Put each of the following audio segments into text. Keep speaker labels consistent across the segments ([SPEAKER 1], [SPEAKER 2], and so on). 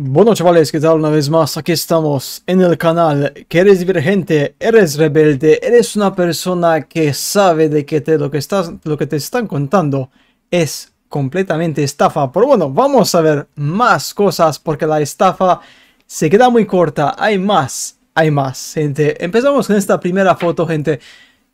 [SPEAKER 1] Bueno chavales, ¿qué tal? Una vez más, aquí estamos en el canal, que eres divergente, eres rebelde, eres una persona que sabe de que lo, que lo que te están contando es completamente estafa. Pero bueno, vamos a ver más cosas porque la estafa se queda muy corta, hay más, hay más, gente. Empezamos con esta primera foto, gente.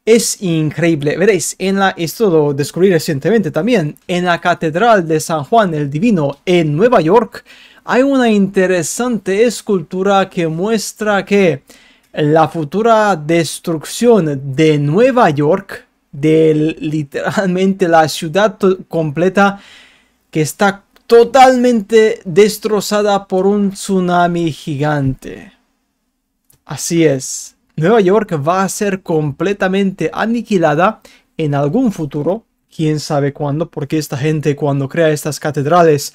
[SPEAKER 1] Es increíble, veréis, en la, esto lo descubrí recientemente también, en la Catedral de San Juan el Divino en Nueva York hay una interesante escultura que muestra que la futura destrucción de Nueva York, de literalmente la ciudad completa que está totalmente destrozada por un tsunami gigante. Así es. Nueva York va a ser completamente aniquilada en algún futuro, quién sabe cuándo, porque esta gente cuando crea estas catedrales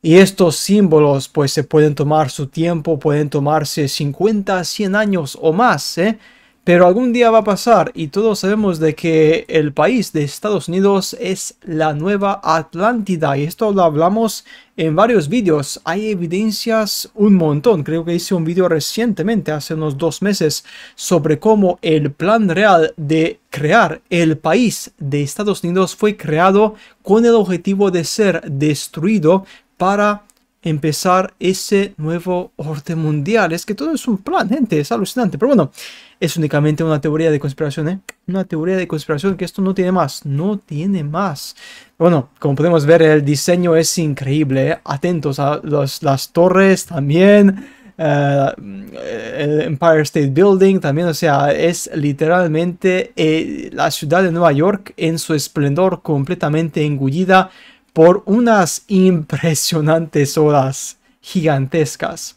[SPEAKER 1] y estos símbolos pues se pueden tomar su tiempo, pueden tomarse 50, 100 años o más, ¿eh? Pero algún día va a pasar y todos sabemos de que el país de Estados Unidos es la nueva Atlántida y esto lo hablamos en varios vídeos. Hay evidencias un montón, creo que hice un vídeo recientemente, hace unos dos meses, sobre cómo el plan real de crear el país de Estados Unidos fue creado con el objetivo de ser destruido para empezar ese nuevo orden mundial. Es que todo es un plan, gente, es alucinante. Pero bueno, es únicamente una teoría de conspiración, ¿eh? Una teoría de conspiración que esto no tiene más, no tiene más. Bueno, como podemos ver, el diseño es increíble, ¿eh? atentos a las torres también. Eh, el Empire State Building también, o sea, es literalmente eh, la ciudad de Nueva York en su esplendor completamente engullida por unas impresionantes olas gigantescas.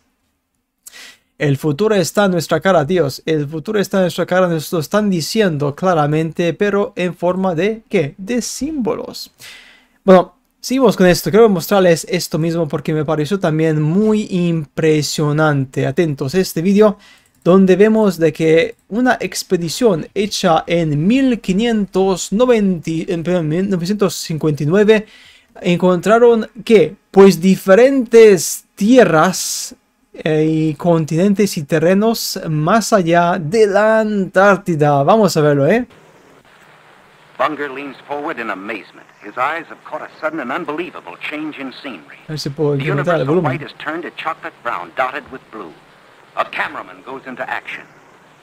[SPEAKER 1] El futuro está en nuestra cara, Dios. El futuro está en nuestra cara. Nos lo están diciendo claramente, pero en forma de qué? De símbolos. Bueno, seguimos con esto. Quiero mostrarles esto mismo porque me pareció también muy impresionante. Atentos a este vídeo donde vemos de que una expedición hecha en 1590, en 1959 encontraron que pues diferentes tierras eh, y continentes y terrenos más allá de la Antártida. Vamos a verlo, ¿eh?
[SPEAKER 2] Bunger leans forward in amazement. His eyes have caught a sudden and unbelievable change in scenery.
[SPEAKER 1] The universal white has
[SPEAKER 2] turned to chocolate brown dotted with blue. A cameraman goes into action.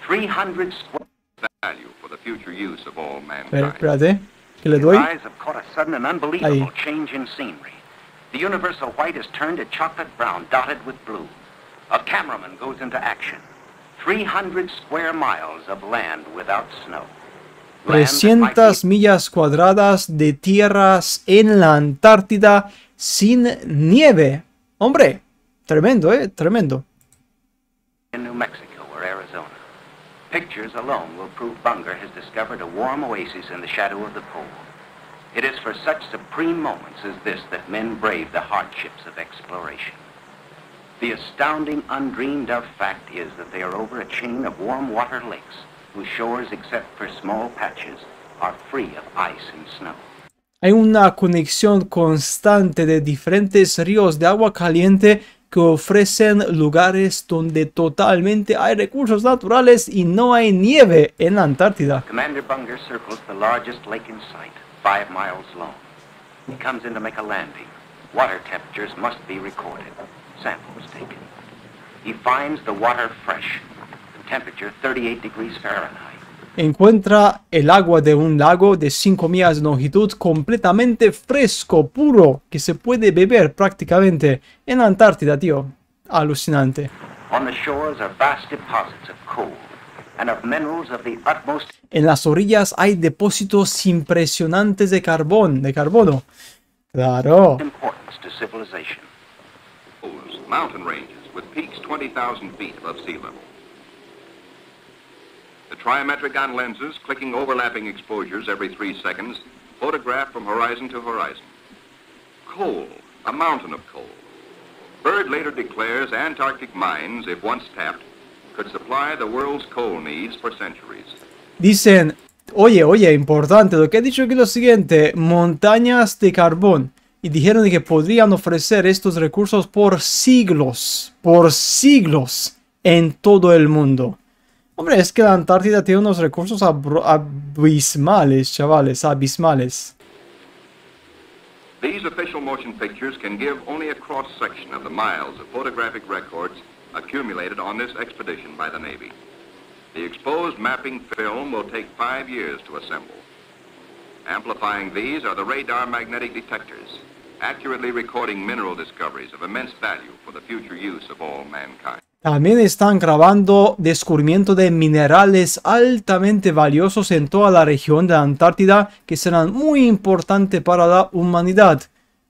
[SPEAKER 2] 300 square value for the future use of all mankind.
[SPEAKER 1] Espérate, ¿qué le doy? His eyes
[SPEAKER 2] have caught a sudden and unbelievable Ahí. change in scenery. The universal white has turned to chocolate brown dotted with blue. a cameraman goes into action. 300 square miles of land without snow.
[SPEAKER 1] 300 millas cuadradas de tierras en la Antártida sin nieve. Hombre, tremendo, eh, tremendo.
[SPEAKER 2] In New Mexico or Arizona. Pictures alone will prove Bunger has discovered a warm oasis in the shadow of the pole. It is for such supreme moments as this that men brave the hardships of exploration. The astounding, undreamed of fact is that they are over a chain of warm water lakes whose shores, except for small patches, are free of ice and snow.
[SPEAKER 1] Hay una conexión constante de diferentes ríos de agua caliente que ofrecen lugares donde totalmente hay recursos naturales y no hay nieve en la Antártida.
[SPEAKER 2] Commander Bunger circles the largest lake in sight, five miles long. He comes in to make a landing. Water temperatures must be recorded.
[SPEAKER 1] Encuentra el agua de un lago de 5 millas de longitud completamente fresco, puro, que se puede beber prácticamente en Antártida, tío. Alucinante. En las orillas hay depósitos impresionantes de carbón, de carbono. Claro.
[SPEAKER 3] mountain ranges with peaks 20,000 feet above sea level. The trimetric lenses, clicking overlapping exposures every three seconds, photograph from horizon to horizon. Coal, a mountain of coal. Bird later declares Antarctic mines, if once tapped, could supply the world's coal needs for
[SPEAKER 1] centuries. Dicen, oye, oye, importante, lo que ha dicho que es lo siguiente, montañas de carbón. y dijeron que podrían ofrecer estos recursos por siglos, por siglos en todo el mundo. Hombre, es que la Antártida tiene unos recursos abismales, chavales, abismales.
[SPEAKER 3] These official motion pictures can give only a cross section of the miles of photographic records accumulated on this expedition by the Navy. The exposed mapping film will take five years to assemble. Amplifying these are the radar magnetic detectors, accurately recording mineral discoveries of immense value for the future use of all mankind.
[SPEAKER 1] También están grabando descubrimiento de minerales altamente valiosos en toda la región de la Antártida que serán muy importantes para la humanidad.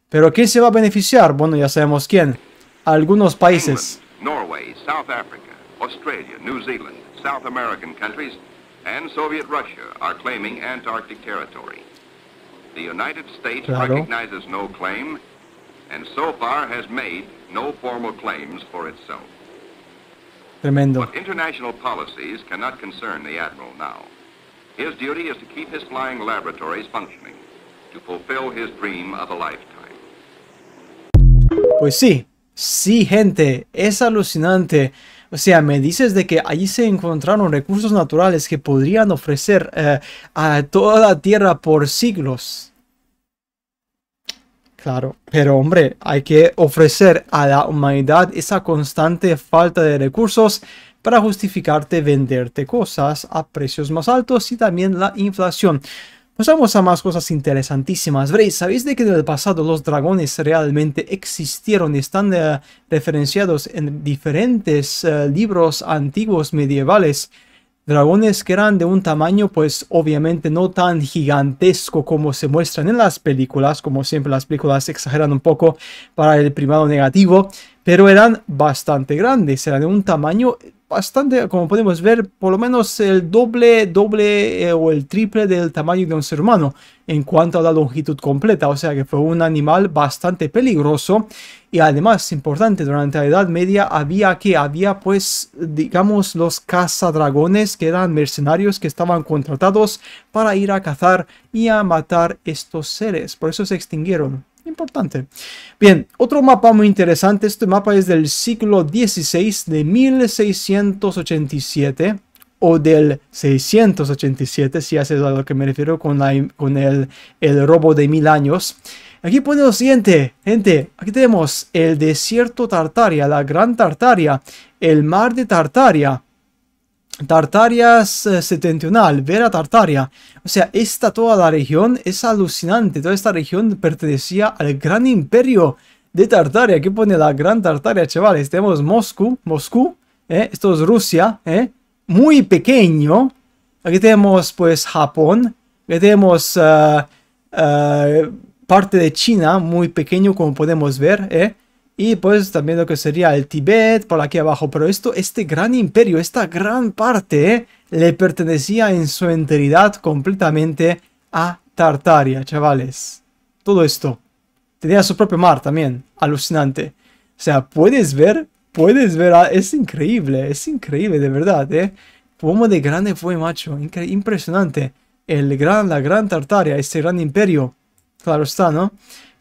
[SPEAKER 1] Pero ¿quién se va a beneficiar? Bueno, ya sabemos quién. Algunos países.
[SPEAKER 3] England, Norway, South Africa, Australia, New Zealand, South American countries and Soviet Russia are claiming Antarctic territory. The United States claro. recognizes no claim and so far has made no formal claims for itself. Tremendo. But international policies cannot concern the admiral now. His duty is to keep his flying laboratories functioning, to fulfill his dream of a lifetime.
[SPEAKER 1] Pues sí, sí gente, es alucinante. O sea, me dices de que allí se encontraron recursos naturales que podrían ofrecer eh, a toda la Tierra por siglos. Claro, pero hombre, hay que ofrecer a la humanidad esa constante falta de recursos para justificarte venderte cosas a precios más altos y también la inflación. Pasamos pues a más cosas interesantísimas. ¿sabéis de que en el pasado los dragones realmente existieron? Están eh, referenciados en diferentes eh, libros antiguos medievales. Dragones que eran de un tamaño pues obviamente no tan gigantesco como se muestran en las películas, como siempre las películas exageran un poco para el primado negativo, pero eran bastante grandes, eran de un tamaño bastante, como podemos ver, por lo menos el doble, doble eh, o el triple del tamaño de un ser humano en cuanto a la longitud completa, o sea que fue un animal bastante peligroso y además importante, durante la Edad Media había que, había pues, digamos, los cazadragones que eran mercenarios que estaban contratados para ir a cazar y a matar estos seres, por eso se extinguieron importante. Bien, otro mapa muy interesante. Este mapa es del siglo XVI de 1687 o del 687, si haces a lo que me refiero con, con el, el, robo de mil años. Aquí pone lo siguiente, gente, aquí tenemos el desierto Tartaria, la gran Tartaria, el mar de Tartaria, Tartaria eh, septentrional, Vera Tartaria. O sea, esta toda la región es alucinante. Toda esta región pertenecía al gran imperio de Tartaria. ¿Qué pone la gran Tartaria, chavales? Tenemos Moscú, Moscú, eh, esto es Rusia, eh, muy pequeño. Aquí tenemos pues Japón, aquí tenemos parte de China, muy pequeño como podemos ver, ¿eh? Y pues también lo que sería el Tibet por aquí abajo. Pero esto, este gran imperio, esta gran parte, eh, le pertenecía en su enteridad completamente a Tartaria, chavales. Todo esto. Tenía su propio mar también. Alucinante. O sea, puedes ver, puedes ver. Ah, es increíble, es increíble, de verdad, ¿eh? de grande fue, macho. impresionante. El gran, la gran Tartaria, este gran imperio. Claro está, ¿no?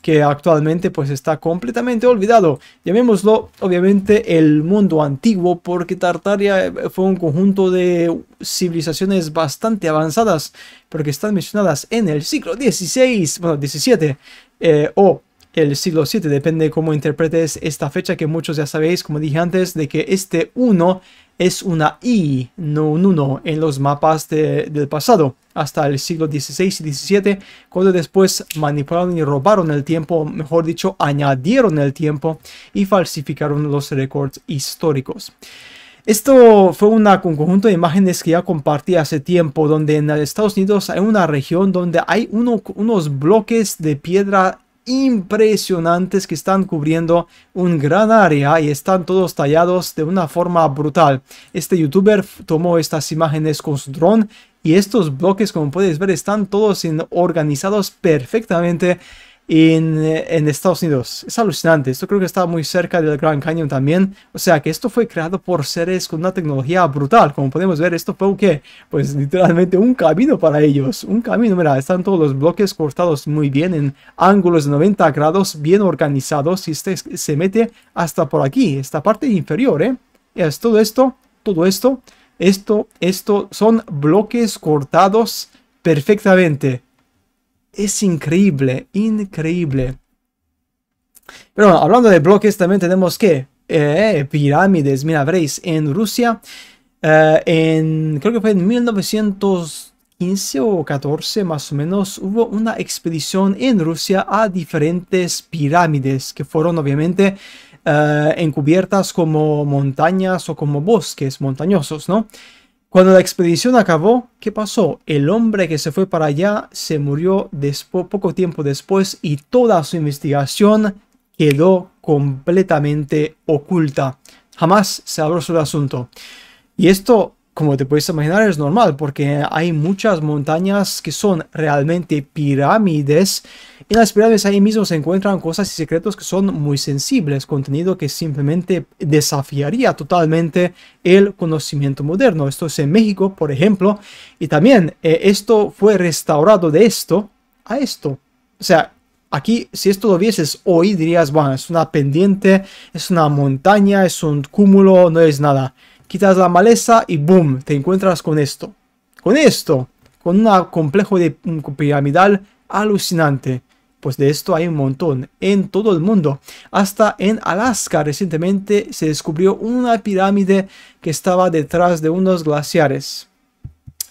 [SPEAKER 1] que actualmente pues está completamente olvidado. Llamémoslo obviamente el mundo antiguo porque Tartaria eh, fue un conjunto de civilizaciones bastante avanzadas porque están mencionadas en el siglo XVI, bueno XVII eh, o el siglo 7, depende cómo interpretes esta fecha que muchos ya sabéis, como dije antes, de que este 1 es una I, no un 1 en los mapas del pasado, hasta el siglo XVI y XVII, cuando después manipularon y robaron el tiempo, mejor dicho, añadieron el tiempo y falsificaron los récords históricos. Esto fue una, un conjunto de imágenes que ya compartí hace tiempo, donde en Estados Unidos hay una región donde hay unos bloques de piedra impresionantes que están cubriendo un gran área y están todos tallados de una forma brutal. Este youtuber tomó estas imágenes con su dron y estos bloques como puedes ver están todos organizados perfectamente eh, en, Estados Unidos. Es alucinante. Esto creo que está muy cerca del Grand Canyon también. O sea que esto fue creado por seres con una tecnología brutal. Como podemos ver, esto fue un Pues literalmente un camino para ellos. Un camino, mira, están todos los bloques cortados muy bien en ángulos de 90 grados, bien organizados. Y este se mete hasta por aquí, esta parte inferior, ¿eh? Es todo esto, todo esto, esto, esto, son bloques cortados perfectamente es increíble, increíble. Pero bueno, hablando de bloques, también tenemos que eh, pirámides. Mira, veréis, en Rusia, eh, en, creo que fue en 1915 o 14 más o menos, hubo una expedición en Rusia a diferentes pirámides que fueron obviamente eh, encubiertas como montañas o como bosques montañosos, ¿no? Cuando la expedición acabó, ¿qué pasó? El hombre que se fue para allá se murió poco tiempo después y toda su investigación quedó completamente oculta. Jamás se habló sobre el asunto. Y esto como te puedes imaginar, es normal porque hay muchas montañas que son realmente pirámides. En las pirámides ahí mismo se encuentran cosas y secretos que son muy sensibles, contenido que simplemente desafiaría totalmente el conocimiento moderno. Esto es en México, por ejemplo, y también eh, esto fue restaurado de esto a esto. O sea, Aquí, si esto lo vieses hoy, dirías, bueno, es una pendiente, es una montaña, es un cúmulo, no es nada quitas la maleza y boom, te encuentras con esto. Con esto, con un complejo de piramidal alucinante. Pues de esto hay un montón en todo el mundo. Hasta en Alaska recientemente se descubrió una pirámide que estaba detrás de unos glaciares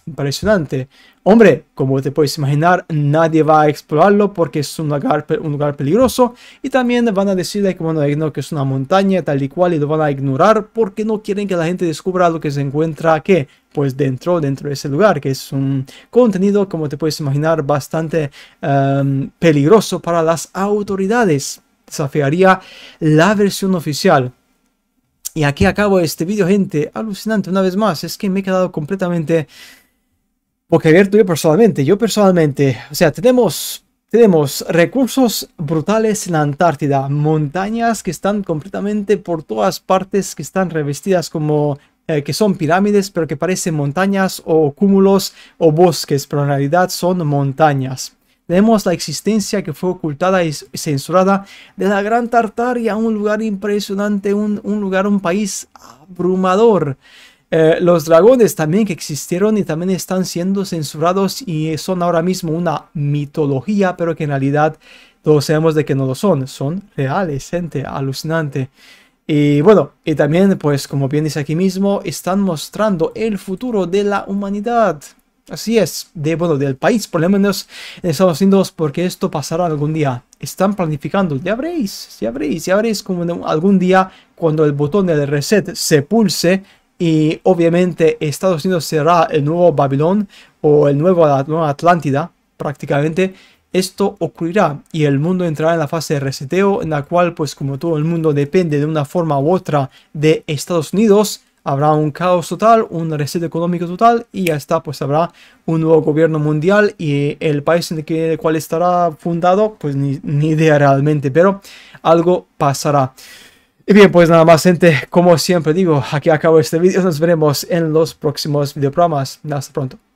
[SPEAKER 1] impresionante. Hombre, como te puedes imaginar, nadie va a explorarlo porque es un lugar, peligroso y también van a decirle que, bueno, que es una montaña tal y cual y lo van a ignorar porque no quieren que la gente descubra lo que se encuentra aquí pues dentro, dentro de ese lugar, que es un contenido, como te puedes imaginar, bastante em, peligroso para las autoridades. Desafiaría la versión oficial. Y aquí acabo este vídeo, gente. Alucinante, una vez más. Es que me he quedado completamente porque a ver, tú yo personalmente, yo personalmente, o sea, tenemos, tenemos recursos brutales en la Antártida, montañas que están completamente por todas partes, que están revestidas como eh, que son pirámides, pero que parecen montañas o cúmulos o bosques, pero en realidad son montañas. Tenemos la existencia que fue ocultada y censurada de la Gran Tartaria, un lugar impresionante, un, un lugar, un país abrumador. Eh, los dragones también que existieron y también están siendo censurados y son ahora mismo una mitología, pero que en realidad todos sabemos de que no lo son, son reales, gente, alucinante. Y bueno, y también pues como bien dice aquí mismo, están mostrando el futuro de la humanidad. Así es, de, bueno, del país, por lo menos en Estados Unidos, porque esto pasará algún día. Están planificando, ya veréis, ya veréis, ya veréis como algún día cuando el botón de reset se pulse, y obviamente Estados Unidos será el nuevo Babilón o el nuevo, la nueva Atlántida prácticamente. Esto ocurrirá y el mundo entrará en la fase de reseteo en la cual pues como todo el mundo depende de una forma u otra de Estados Unidos, habrá un caos total, un reset económico total y ya está, pues habrá un nuevo gobierno mundial y el país en el, que, el cual estará fundado, pues ni, ni idea realmente, pero algo pasará. Y bien, pues nada más gente, como siempre digo, aquí acabo este vídeo, nos veremos en los próximos videoprogramas. Hasta pronto.